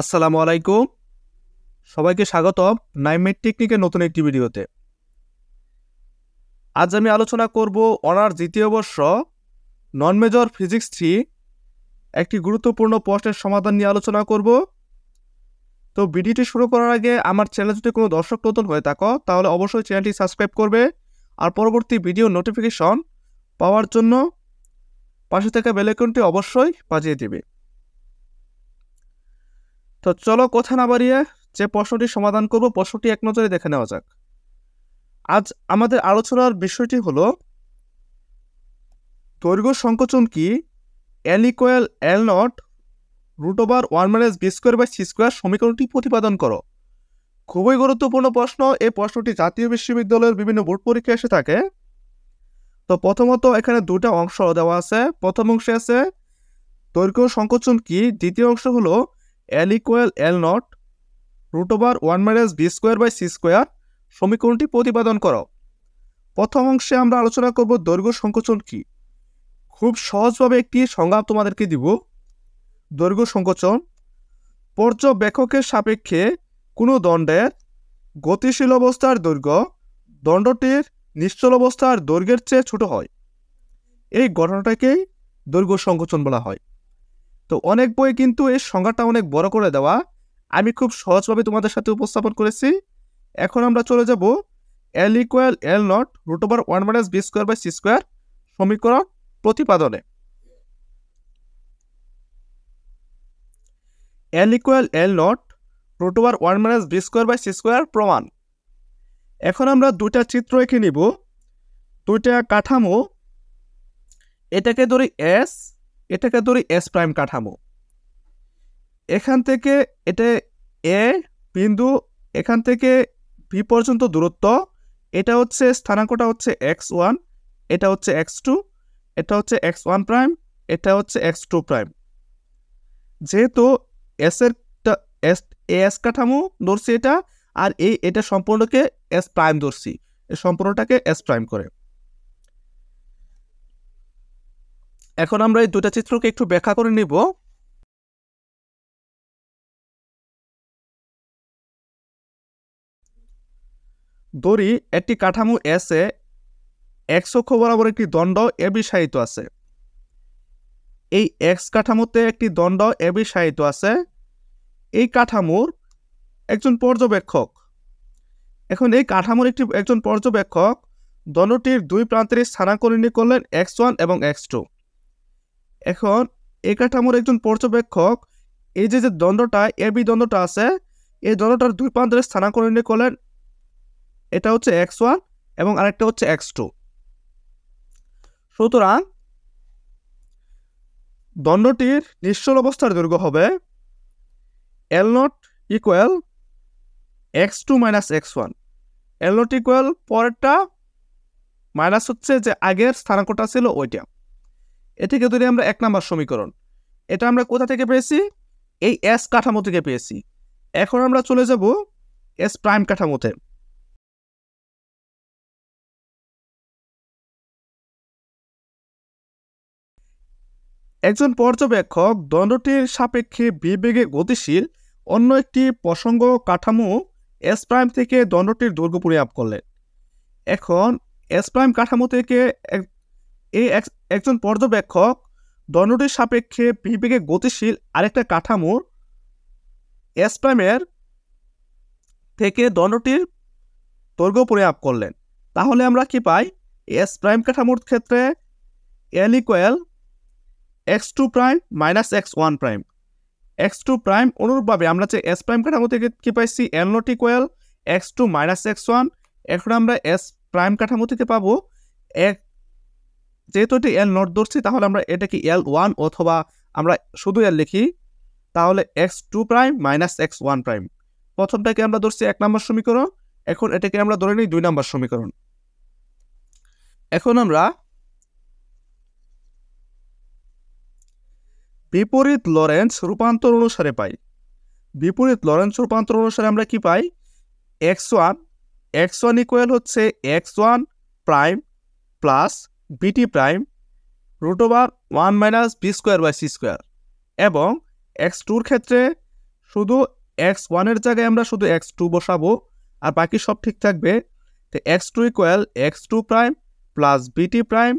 আসসালামু আলাইকুম সবাইকে স্বাগতম নাইমেট টেকনিকের নতুন একটি ভিডিওতে আজ আমি আলোচনা করব অনার দ্বিতীয় বর্ষ নন মেজর ফিজিক্স থ্রি একটি গুরুত্বপূর্ণ প্রশ্নের সমাধান নিয়ে আলোচনা করব তো ভিডিওটি শুরু করার আগে আমার চ্যানেল যদি কোনো দর্শক নতুন হয়ে থাকো তাহলে অবশ্যই চ্যানেলটি সাবস্ক্রাইব করবে আর পরবর্তী ভিডিও নোটিফিকেশন পাওয়ার জন্য পাশে থাকা বেলেকনটি অবশ্যই বাজিয়ে দেবে তো চলো কথা না বাড়িয়ে যে প্রশ্নটি সমাধান করব প্রশ্নটি এক নজরে দেখে নেওয়া যাক আজ আমাদের আলোচনার বিষয়টি হল দৈর্ঘ্য সংকোচন কি L equal L not root over one minus V square by C square সমীকরণটি প্রতিপাদন করো খুবই গুরুত্বপূর্ণ প্রশ্ন এই প্রশ্নটি জাতীয় বিশ্ববিদ্যালয়ের বিভিন্ন বোর্ড পরীক্ষা এসে থাকে তো প্রথমত এখানে দুটা অংশ দেওয়া আছে প্রথম অংশে আছে দৈর্ঘ্য সংকোচন কি দ্বিতীয় অংশ হলো L equal L not root over one minus V square by C square সমীকরণটি প্রতিপাদন করো প্রথম অংশে আমরা আলোচনা করব দৈর্ঘ্য সংকোচন কি খুব সহজভাবে একটি সংজ্ঞা তোমাদেরকে দিব দৈর্ঘ্য সংকোচন পর্যবেক্ষকের সাপেক্ষে কোনো দণ্ডের গতিশীল অবস্থার দৈর্ঘ্য দণ্ডটির নিশ্চল অবস্থার দৈর্ঘ্যের চেয়ে ছোট হয় এই ঘটনাটাকেই দৈর্ঘ্য সংকোচন বলা হয় তো অনেক বই কিন্তু এই সংজ্ঞাটা অনেক বড় করে দেওয়া আমি খুব সহজভাবে তোমাদের সাথে উপস্থাপন করেছি এখন আমরা চলে যাব L equal L not root over one minus V square by C square সমীকরণ প্রতিপাদনে L equal L not root over one minus V square by C square প্রমাণ এখন আমরা দুইটা চিত্র এঁকে নিব দুইটা কাঠামো এটাকে ধরি এস এটাকে ধরি এস প্রাইম কাঠামো এখান থেকে এটা এ বিন্দু এখান থেকে ভি পর্যন্ত দূরত্ব এটা হচ্ছে স্থানাঙ্কটা হচ্ছে এক্স ওয়ান এটা হচ্ছে এক্স টু এটা হচ্ছে এক্স ওয়ান প্রাইম এটা হচ্ছে এক্স টু প্রাইম যেহেতু এসের এস এস কাঠামো ধরছি এটা আর এই এটা সম্পূর্ণকে এস প্রাইম ধরছি এই সম্পূর্ণটাকে এস প্রাইম করে এখন আমরা এই দুটা চিত্রকে একটু ব্যাখ্যা করে নিব দড়ি একটি কাঠামো এসে এক্স অক্ষ বরাবর একটি দণ্ড এবি সাহিত আছে এই এক্স কাঠামোতে একটি দণ্ড এবি সাহিত আছে এই কাঠামোর একজন পর্যবেক্ষক এখন এই কাঠামোর একটি একজন পর্যবেক্ষক দণ্ডটির দুই প্রান্তের স্থানাঙ্ক নির্ণয় করলেন এক্স ওয়ান এবং এক্স টু এখন এ কাঠামোর একজন পর্যবেক্ষক এই যে যে দ্বন্দ্বটা এ বি দ্বন্দ্বটা আছে এই দ্বন্দ্বটার দুই প্রান্তের স্থানাঙ্ক করলেন এটা হচ্ছে এক্স ওয়ান এবং আরেকটা হচ্ছে এক্স টু সুতরাং দণ্ডটির নিশ্চল অবস্থার দৈর্ঘ্য হবে L not equal X two minus X one L not equal পরেরটা মাইনাস হচ্ছে যে আগের স্থানাঙ্কটা ছিল ওইটা এটাকে ধরি আমরা এক নাম্বার সমীকরণ এটা আমরা কোথা থেকে পেয়েছি এই এস কাঠামো থেকে পেয়েছি এখন আমরা চলে যাব এস প্রাইম কাঠামোতে একজন পর্যবেক্ষক দণ্ডটির সাপেক্ষে বিবেগে গতিশীল অন্য একটি প্রসঙ্গ কাঠামো এস প্রাইম থেকে দণ্ডটির দৈর্ঘ্য পরিমাপ করলেন এখন এস প্রাইম কাঠামো থেকে এই একজন পর্যবেক্ষক দণ্ডটির সাপেক্ষে পৃথিবীকে গতিশীল আরেকটা কাঠামোর অ্যাসপ্রামের থেকে দণ্ডটির দৈর্ঘ্য পরিমাপ করলেন তাহলে আমরা কি পাই এস প্রাইম কাঠামোর ক্ষেত্রে L equal X two prime minus X one prime X two prime অনুরূপভাবে আমরা যে এস প্রাইম কাঠামো থেকে কী পাইছি L not equal X two minus X one এখন আমরা এস প্রাইম কাঠামো থেকে পাবো এক যেহেতু এটি এল নোট ধরছি তাহলে আমরা এটাকে এল ওয়ান অথবা আমরা শুধু এল লিখি তাহলে X two prime minus X one prime প্রথমটাকে আমরা ধরছি এক নম্বর সমীকরণ এখন এটাকে আমরা ধরে নিই দুই নম্বর সমীকরণ এখন আমরা বিপরীত লরেন্স রূপান্তর অনুসারে পাই বিপরীত লরেন্স রূপান্তর অনুসারে আমরা কি পাই X one X one equal হচ্ছে X one prime plus V T prime root over one minus V square by C square এবং এক্স টুর ক্ষেত্রে শুধু এক্স ওয়ানের জায়গায় আমরা শুধু এক্স টু বসাবো আর বাকি সব ঠিক থাকবে তো X two equal X two prime plus V T prime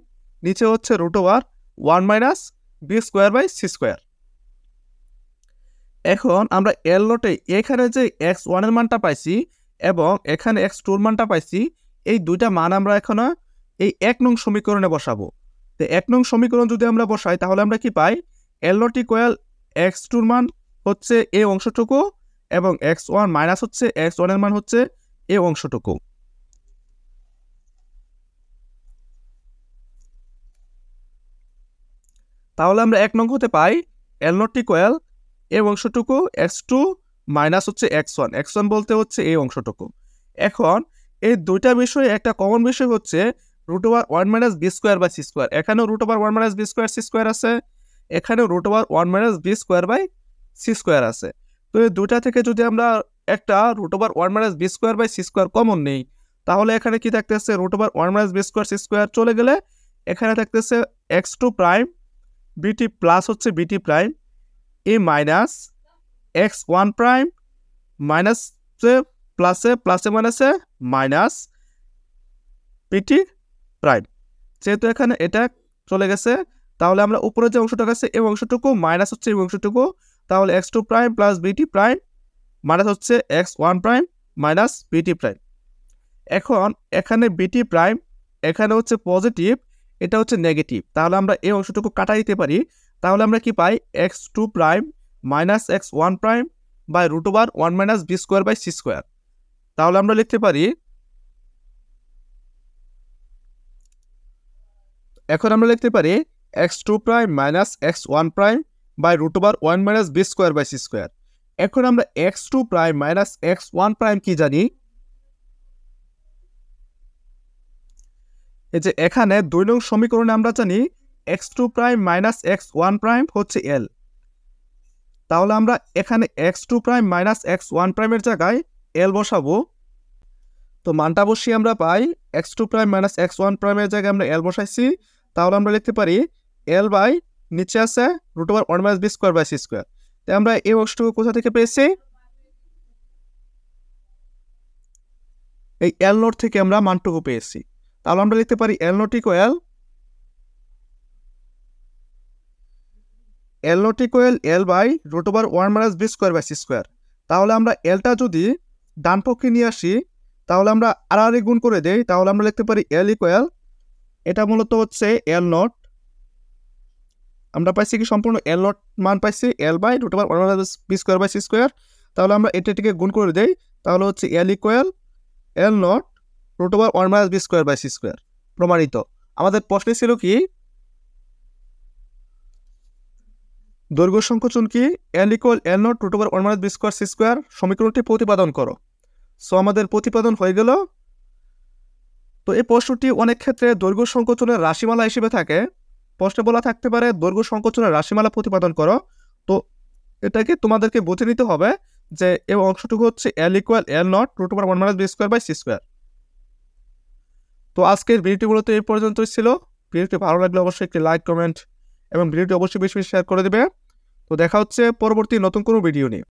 নিচে হচ্ছে root over one minus V square by C square এখন আমরা এল লোটে এখানে যে এক্স ওয়ানের মানটা পাইছি এবং এখানে এক্স টুর মানটা পাইছি এই দুইটা মান আমরা এখনও এই এক নং সমীকরণে বসাবো তো এক নং সমীকরণ যদি আমরা বসাই তাহলে আমরা কি পাই এলটি কয়েল এক্স টুর মান হচ্ছে এ অংশটুকু এবং এক্স ওয়ান মাইনাস হচ্ছে এক্স ওয়ানের মান হচ্ছে এ অংশটুকু তাহলে আমরা এক নং হতে পাই এল নট ইকুয়াল এ অংশটুকু এক্স টু মাইনাস হচ্ছে এক্স ওয়ান এক্স ওয়ান বলতে হচ্ছে এই অংশটুকু এখন এই দুইটা বিষয়ে একটা কমন বিষয় হচ্ছে root over one minus V square by C square এখানেও root over one minus V square C square আছে এখানেও root over one minus V square by C square আছে তো এই দুটা থেকে যদি আমরা একটা root over one minus V square by C square common নেই তাহলে এখানে কি থাকতেছে root over one minus V square C square চলে গেলে এখানে থাকতেছে X two prime V T plus হচ্ছে বিটি প্রাইম এ minus X one prime minus প্লাসে প্লাসে মাইনাসে মাইনাস বিটি প্রাইম যেহেতু এখানে এটা চলে গেছে তাহলে আমরা উপরে যে অংশটা আছে এই অংশটুকু মাইনাস হচ্ছে এই অংশটুকু তাহলে X two prime plus V T prime minus হচ্ছে X one prime minus V T prime এখন এখানে বিটি প্রাইম এখানে হচ্ছে পজিটিভ এটা হচ্ছে নেগেটিভ তাহলে আমরা এই অংশটুকু কাটা দিতে পারি তাহলে আমরা কি পাই X two prime minus X one prime by root over one minus V square by C square তাহলে আমরা লিখতে পারি এখন আমরা লিখতে পারি X two prime minus X one prime by root over one minus V square by C square এখন আমরা X two prime minus X one prime কি জানি এই যে এখানে দুই নং সমীকরণে আমরা জানি X two prime minus X one prime হচ্ছে এল তাহলে আমরা এখানে X two prime minus X one প্রাইমের জায়গায় এল বসাবো তো মানটা বসিয়ে আমরা পাই X two prime minus X one প্রাইমের জায়গায় আমরা এল বসাইছি তাহলে আমরা লিখতে পারি এল বাই নিচে আছে root over one minus V square by C square তাই আমরা এই অংশটুকু কোথা থেকে পেয়েছি এই এল নোট থেকে আমরা মানটুকু পেয়েছি তাহলে আমরা লিখতে পারি L not equal L not equal L by root over one minus V square by C square তাহলে আমরা এলটা যদি ডান পক্ষে নিয়ে আসি তাহলে আমরা আড়াআড়ি গুণ করে দেই তাহলে আমরা লিখতে পারি এল ইকোয়াল এটা মূলত হচ্ছে এল নট আমরা পাইছি কি সম্পূর্ণ এল নট মান পাইছি L by root over one V square by C square তাহলে আমরা এটাটিকে গুণ করে দেই তাহলে হচ্ছে L equal L not root over one minus V square by C square প্রমাণিত আমাদের প্রশ্নে ছিল কি দৈর্ঘ্য সংকোচন কি L equal L not root over one minus V square C square সমীকরণটি প্রতিপাদন করো সো আমাদের প্রতিপাদন হয়ে গেল তো এই প্রশ্নটি অনেক ক্ষেত্রে দৈর্ঘ্য সংকোচনের রাশিমালা হিসেবে থাকে প্রশ্নে বলা থাকতে পারে দৈর্ঘ্য সংকোচনের রাশিমালা প্রতিপাদন করো তো এটাকে তোমাদেরকে বুঝে নিতে হবে যে এই অংশটুকু হচ্ছে L equal L not root over one minus V square by C square তো আজকের ভিডিওটি মূলত এই পর্যন্তই ছিল ভিডিওটি ভালো লাগলে অবশ্যই একটি লাইক কমেন্ট এবং ভিডিওটি অবশ্যই বেশি বেশি শেয়ার করে দেবে তো দেখা হচ্ছে পরবর্তী নতুন কোনো ভিডিও নিয়ে